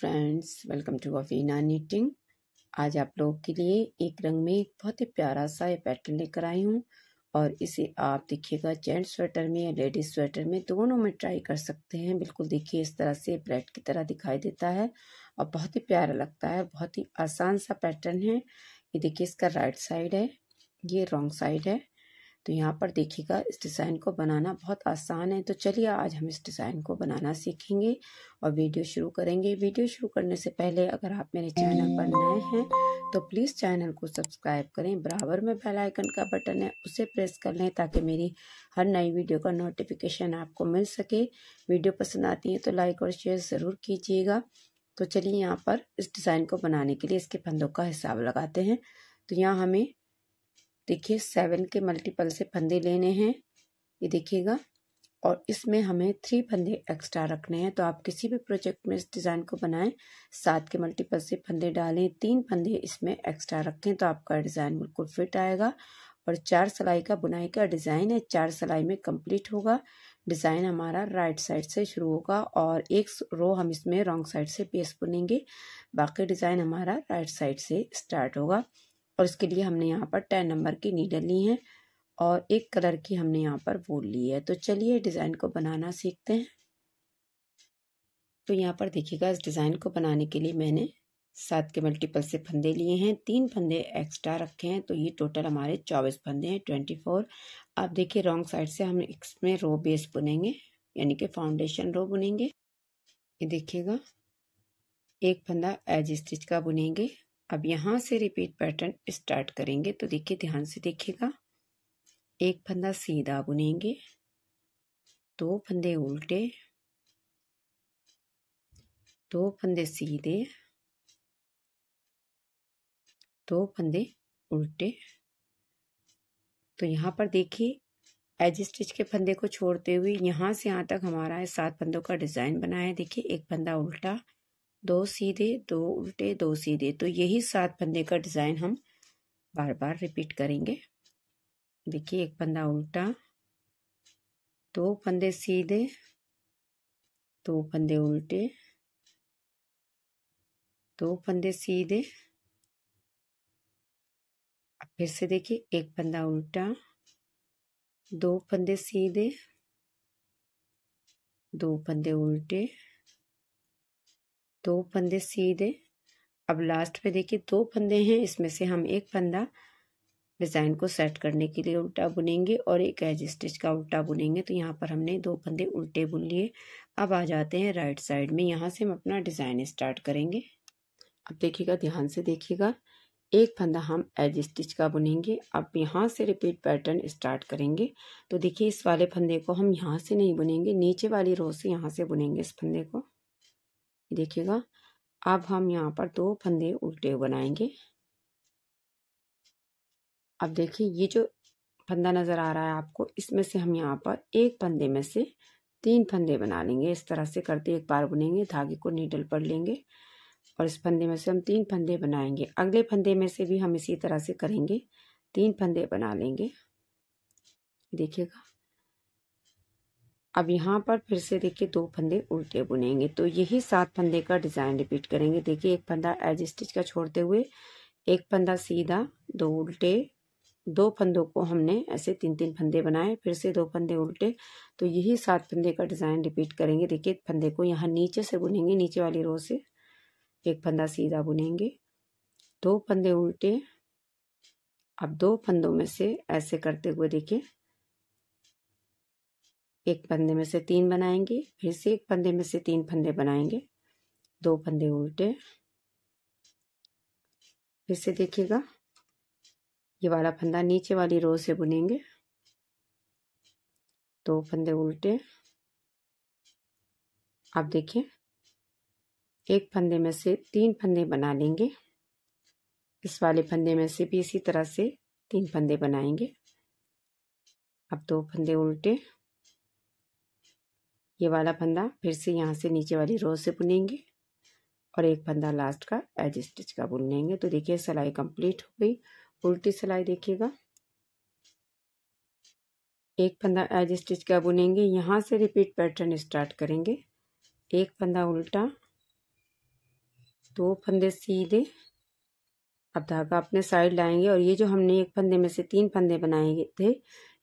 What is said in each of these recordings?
friends welcome to Avina knitting आज आप लोग के लिए एक रंग में एक बहुत ही प्यारा सा ये पैटर्न लेकर आई हूँ और इसे आप देखिएगा जेंट्स स्वेटर में या लेडीज स्वेटर में दोनों में ट्राई कर सकते हैं बिल्कुल देखिए इस तरह से ब्रेड की तरह दिखाई देता है और बहुत ही प्यारा लगता है बहुत ही आसान सा पैटर्न है ये देखिए इसका राइट साइड है ये रॉन्ग साइड है तो यहाँ पर देखिएगा इस डिज़ाइन को बनाना बहुत आसान है तो चलिए आज हम इस डिज़ाइन को बनाना सीखेंगे और वीडियो शुरू करेंगे वीडियो शुरू करने से पहले अगर आप मेरे चैनल पर नए हैं तो प्लीज़ चैनल को सब्सक्राइब करें बराबर में बेल आइकन का बटन है उसे प्रेस कर लें ताकि मेरी हर नई वीडियो का नोटिफिकेशन आपको मिल सके वीडियो पसंद आती है तो लाइक और शेयर ज़रूर कीजिएगा तो चलिए यहाँ पर इस डिज़ाइन को बनाने के लिए इसके फंदों का हिसाब लगाते हैं तो यहाँ हमें देखिए सेवन के मल्टीपल से फंदे लेने हैं ये देखिएगा और इसमें हमें थ्री फंदे एक्स्ट्रा रखने हैं तो आप किसी भी प्रोजेक्ट में इस डिज़ाइन को बनाएं सात के मल्टीपल से फंदे डालें तीन फंदे इसमें एक्स्ट्रा रखें तो आपका डिज़ाइन बिल्कुल फिट आएगा और चार सिलाई का बुनाई का डिज़ाइन है चार सिलाई में कंप्लीट होगा डिज़ाइन हमारा राइट साइड से शुरू होगा और एक रो हम इसमें रॉन्ग साइड से पेस बुनेंगे बाकी डिज़ाइन हमारा राइट साइड से स्टार्ट होगा और इसके लिए हमने यहाँ पर टेन नंबर की नीडल ली हैं और एक कलर की हमने यहाँ पर वो ली है तो चलिए डिज़ाइन को बनाना सीखते हैं तो यहाँ पर देखिएगा इस डिज़ाइन को बनाने के लिए मैंने सात के मल्टीपल से फंदे लिए हैं तीन फंदे एक्स्ट्रा रखे हैं तो ये टोटल हमारे चौबीस फंदे हैं ट्वेंटी फोर आप देखिए रॉन्ग साइड से हम इसमें रो बेस बुनेंगे यानी कि फाउंडेशन रो बुनेंगे ये देखिएगा एक फंदा एज स्टिच का बुनेंगे अब यहाँ से रिपीट पैटर्न स्टार्ट करेंगे तो देखिए ध्यान से देखिएगा एक फंदा सीधा बुनेंगे दो फंदे उल्टे दो फंदे सीधे दो फंदे उल्टे तो यहाँ पर देखिए एज स्टिच के फंदे को छोड़ते हुए यहाँ से यहाँ तक हमारा सात फंदों का डिज़ाइन बनाया है देखिए एक फंदा उल्टा दो सीधे दो उल्टे दो सीधे तो यही सात फंदे का डिज़ाइन हम बार बार रिपीट करेंगे देखिए एक फंदा उल्टा दो फंदे सीधे दो फंदे उल्टे दो फंदे सीधे फिर से देखिए एक फंदा उल्टा दो फंदे सीधे दो फंदे उल्टे दो फंदे सीधे अब लास्ट पे देखिए दो फंदे हैं इसमें से हम एक फंदा डिज़ाइन को सेट करने के लिए उल्टा बुनेंगे और एक एज स्टिच का उल्टा बुनेंगे तो यहाँ पर हमने दो फंदे उल्टे बुन लिए अब आ जाते हैं राइट साइड में यहाँ से हम अपना डिज़ाइन स्टार्ट करेंगे अब देखिएगा ध्यान से देखिएगा एक फंदा हम एज स्टिच का बुनेंगे अब यहाँ से रिपीट पैटर्न स्टार्ट करेंगे तो देखिए इस वाले फंदे को हम यहाँ से नहीं बुनेंगे नीचे वाली रो से यहाँ से बुनेंगे इस फंदे को देखिएगा अब हम यहाँ पर दो फंदे उल्टे बनाएंगे अब देखिए ये जो फंदा नज़र आ रहा है आपको इसमें से हम यहाँ पर एक फंदे में से तीन फंदे बना लेंगे इस तरह से करते एक बार बुनेंगे धागे को नीडल पर लेंगे और इस फंदे में से हम तीन फंदे बनाएंगे अगले फंदे में से भी हम इसी तरह से करेंगे तीन फंदे बना लेंगे देखिएगा अब यहाँ पर फिर से देखिए दो फंदे उल्टे बुनेंगे तो यही सात फंदे का डिज़ाइन रिपीट करेंगे देखिए एक फंदा एज स्टिच का छोड़ते हुए एक फंदा सीधा दो उल्टे दो फंदों को हमने ऐसे तीन तीन फंदे बनाए फिर से दो फंदे उल्टे तो यही सात फंदे का डिज़ाइन रिपीट करेंगे देखिए फंदे को यहाँ नीचे से बुनेंगे नीचे वाली रो से एक फंदा सीधा बुनेंगे दो फंदे उल्टे अब दो फंदों में से ऐसे करते हुए देखिए एक फंदे में से तीन बनाएंगे फिर से एक फंदे में से तीन फंदे बनाएंगे दो फंदे उल्टे फिर से देखिएगा ये वाला फंदा नीचे वाली रो से बुनेंगे दो फंदे उल्टे आप देखिए एक फंदे में से तीन फंदे बना लेंगे इस वाले फंदे में से भी इसी तरह से तीन फंदे बनाएंगे अब दो फंदे उल्टे ये वाला फंदा फिर से यहाँ से नीचे वाली रो से बुनेंगे और एक फंदा लास्ट का एज स्टिच का बुन लेंगे तो देखिए सिलाई कंप्लीट हो गई उल्टी सिलाई देखिएगा एक फंदा एज स्टिच का बुनेंगे यहाँ से रिपीट पैटर्न स्टार्ट करेंगे एक फंदा उल्टा दो फंदे सीधे अब धागा अपने साइड लाएंगे और ये जो हमने एक फंदे में से तीन फंदे बनाए थे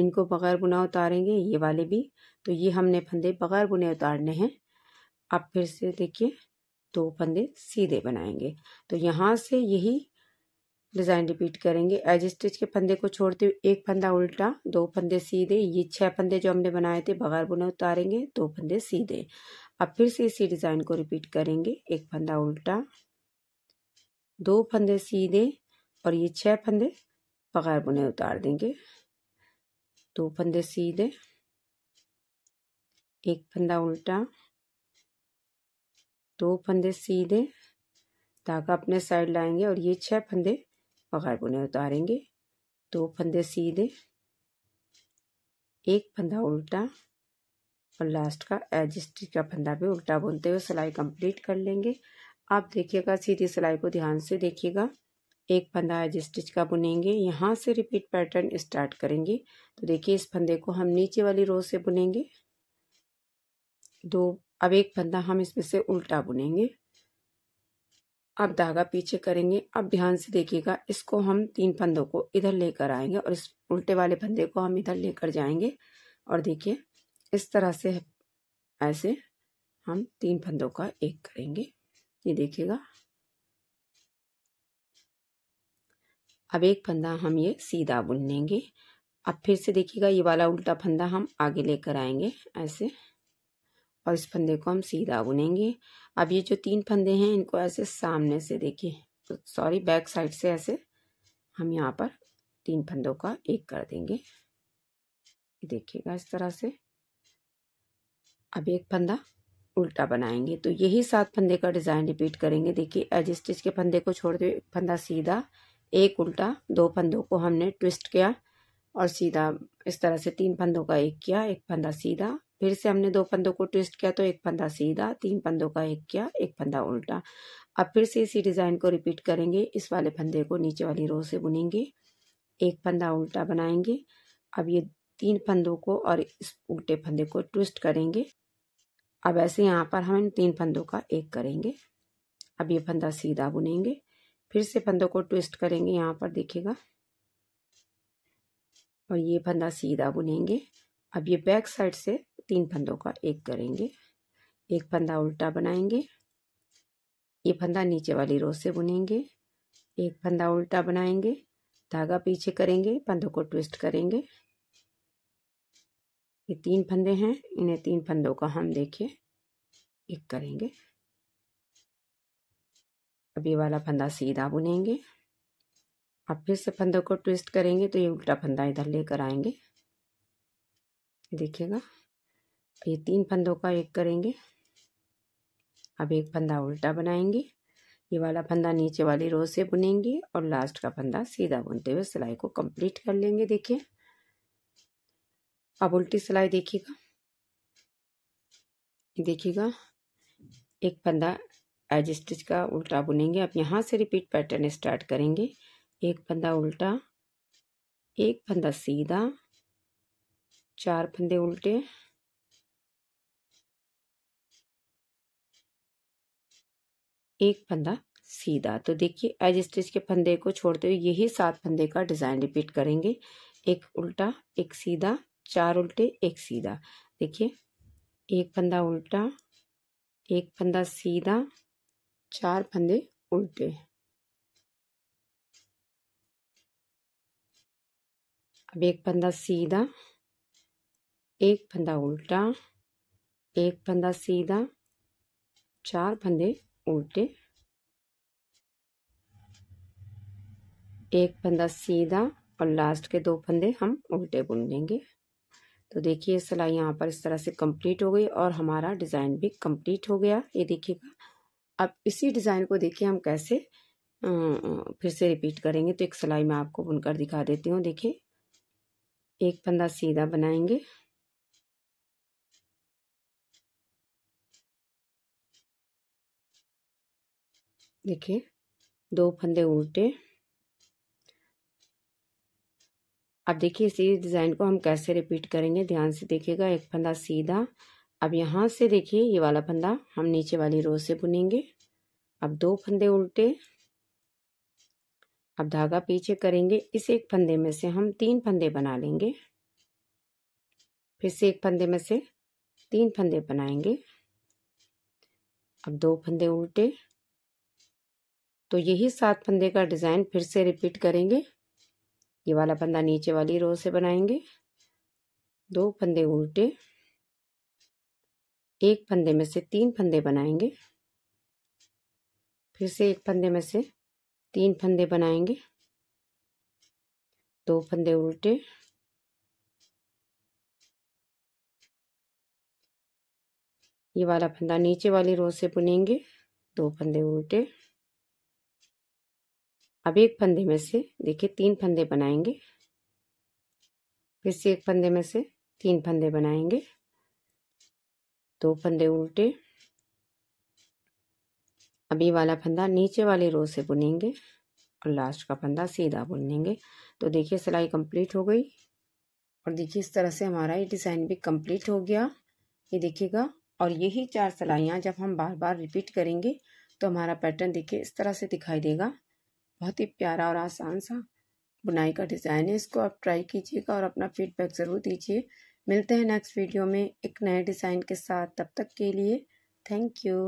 इनको बगैर बुना उतारेंगे ये वाले भी तो ये हमने फंदे बगैर बुने उतारने हैं अब फिर से देखिए दो फंदे सीधे बनाएंगे तो यहाँ से यही डिज़ाइन रिपीट करेंगे एज स्टिच के फंदे को छोड़ते हुए एक फंदा उल्टा दो फंदे सीधे ये छह फंदे जो हमने बनाए थे बगैर बुने उतारेंगे दो फंदे सीधे अब फिर से इसी डिज़ाइन को रिपीट करेंगे एक फंदा उल्टा दो फंदे सीधे और ये छह फंदे बगैर बुने उतार देंगे दो फंदे सीधे एक फंदा उल्टा दो फंदे सीधे धागा अपने साइड लाएंगे और ये छह फंदे बगैर बुने उतारेंगे दो फंदे सीधे एक फंदा उल्टा और लास्ट का एज स्टिच का फंदा भी उल्टा बुनते हुए सिलाई कंप्लीट कर लेंगे आप देखिएगा सीधी सिलाई को ध्यान से देखिएगा एक फंदा एज स्टिच का बुनेंगे यहाँ से रिपीट पैटर्न स्टार्ट करेंगे तो देखिए इस फंदे को हम नीचे वाली रो से बुनेंगे दो अब एक फंदा हम इसमें से उल्टा बुनेंगे अब धागा पीछे करेंगे अब ध्यान से देखिएगा इसको हम तीन फंदों को इधर लेकर आएंगे और इस उल्टे वाले फंदे को हम इधर लेकर जाएंगे और देखिए इस तरह से ऐसे हम तीन फंदों का एक करेंगे ये देखिएगा अब एक फंदा हम ये सीधा बुन लेंगे अब फिर से देखिएगा ये वाला उल्टा फंदा हम आगे लेकर आएंगे ऐसे और इस फंदे को हम सीधा बुनेंगे अब ये जो तीन फंदे हैं इनको ऐसे सामने से देखिए तो सॉरी बैक साइड से ऐसे हम यहाँ पर तीन फंदों का एक कर देंगे देखिएगा इस तरह से अब एक फंदा उल्टा बनाएंगे तो यही सात फंदे का डिज़ाइन रिपीट करेंगे देखिए एज स्टिच के फंदे को छोड़ दो फंदा सीधा एक उल्टा दो फंदों को हमने ट्विस्ट किया और सीधा इस तरह से तीन फंदों का एक किया एक फंदा सीधा फिर से हमने दो पंदों को ट्विस्ट किया तो एक पंदा सीधा तीन पंदों का एक किया एक पंदा उल्टा अब फिर से इसी डिज़ाइन को रिपीट करेंगे इस वाले फंदे को नीचे वाली रो से बुनेंगे एक फंदा उल्टा बनाएंगे अब ये तीन फंदों को और इस उल्टे फंदे को ट्विस्ट करेंगे अब ऐसे यहाँ पर हम इन तीन फंदों का एक करेंगे अब ये फंदा सीधा बुनेंगे फिर से फंदों को ट्विस्ट करेंगे यहाँ पर देखिएगा और ये फंदा सीधा बुनेंगे अब ये बैक साइड से तीन फंदों का एक करेंगे एक फंदा उल्टा बनाएंगे ये फंदा नीचे वाली रो से बुनेंगे एक फंदा उल्टा बनाएंगे धागा पीछे करेंगे फंदों को ट्विस्ट करेंगे ये तीन फंदे हैं इन्हें तीन फंदों का हम देखिए एक करेंगे अब ये वाला फंदा सीधा बुनेंगे अब फिर से फंदों को ट्विस्ट करेंगे तो ये उल्टा फंदा इधर लेकर आएंगे देखिएगा ये तीन फंदों का एक करेंगे अब एक फंदा उल्टा बनाएंगे ये वाला फंदा नीचे वाली रो से बुनेंगे और लास्ट का फंदा सीधा बुनते हुए सिलाई को कंप्लीट कर लेंगे देखिए अब उल्टी सिलाई देखिएगा देखिएगा एक फंदा एज स्टिच का उल्टा बुनेंगे अब यहाँ से रिपीट पैटर्न स्टार्ट करेंगे एक फंदा उल्टा एक फंदा सीधा चार फंदे उल्टे एक फंदा सीधा तो देखिए एज स्टिच के फंदे को छोड़ते हुए यही सात फंदे का डिज़ाइन रिपीट करेंगे एक उल्टा एक सीधा चार उल्टे एक सीधा देखिए एक फंदा उल्टा एक फंदा सीधा चार फंदे उल्टे अब एक फंदा सीधा एक फंदा उल्टा एक फंदा सीधा चार फंदे उल्टे एक फंदा सीधा और लास्ट के दो फंदे हम उल्टे बुन लेंगे तो देखिए सिलाई यहाँ पर इस तरह से कंप्लीट हो गई और हमारा डिज़ाइन भी कंप्लीट हो गया ये देखिएगा अब इसी डिज़ाइन को देखिए हम कैसे फिर से रिपीट करेंगे तो एक सिलाई मैं आपको बुनकर दिखा देती हूँ देखिए एक फंदा सीधा बनाएंगे देखिए दो फंदे उल्टे अब देखिए इसी डिज़ाइन को हम कैसे रिपीट करेंगे ध्यान से देखिएगा एक फंदा सीधा अब यहाँ से देखिए ये वाला फंदा हम नीचे वाली रो से बुनेंगे अब दो फंदे उल्टे अब धागा पीछे करेंगे इस एक फंदे में से हम तीन फंदे बना लेंगे फिर से एक फंदे में से तीन फंदे बनाएंगे अब दो फंदे उल्टे तो यही सात फंदे का डिज़ाइन फिर से रिपीट करेंगे ये वाला फंदा नीचे वाली रो से बनाएंगे दो फंदे उल्टे एक फंदे में से तीन फंदे बनाएंगे फिर से एक फंदे में से तीन फंदे बनाएंगे दो फंदे उल्टे ये वाला फंदा नीचे वाली रो से बुनेंगे दो फंदे उल्टे अब एक फंदे में से देखिए तीन फंदे बनाएंगे फिर से एक फंदे में से तीन फंदे बनाएंगे दो फंदे उल्टे अभी वाला फंदा नीचे वाले रो से बुनेंगे और लास्ट का फंदा सीधा बुनेंगे तो देखिए सिलाई कंप्लीट हो गई और देखिए इस तरह से हमारा ये डिज़ाइन भी कंप्लीट हो गया ये देखिएगा और यही चार सिलाइयाँ जब हम बार बार रिपीट करेंगे तो हमारा पैटर्न देखिए इस तरह से दिखाई देगा बहुत ही प्यारा और आसान सा बुनाई का डिज़ाइन है इसको आप ट्राई कीजिएगा और अपना फीडबैक ज़रूर दीजिए मिलते हैं नेक्स्ट वीडियो में एक नए डिज़ाइन के साथ तब तक के लिए थैंक यू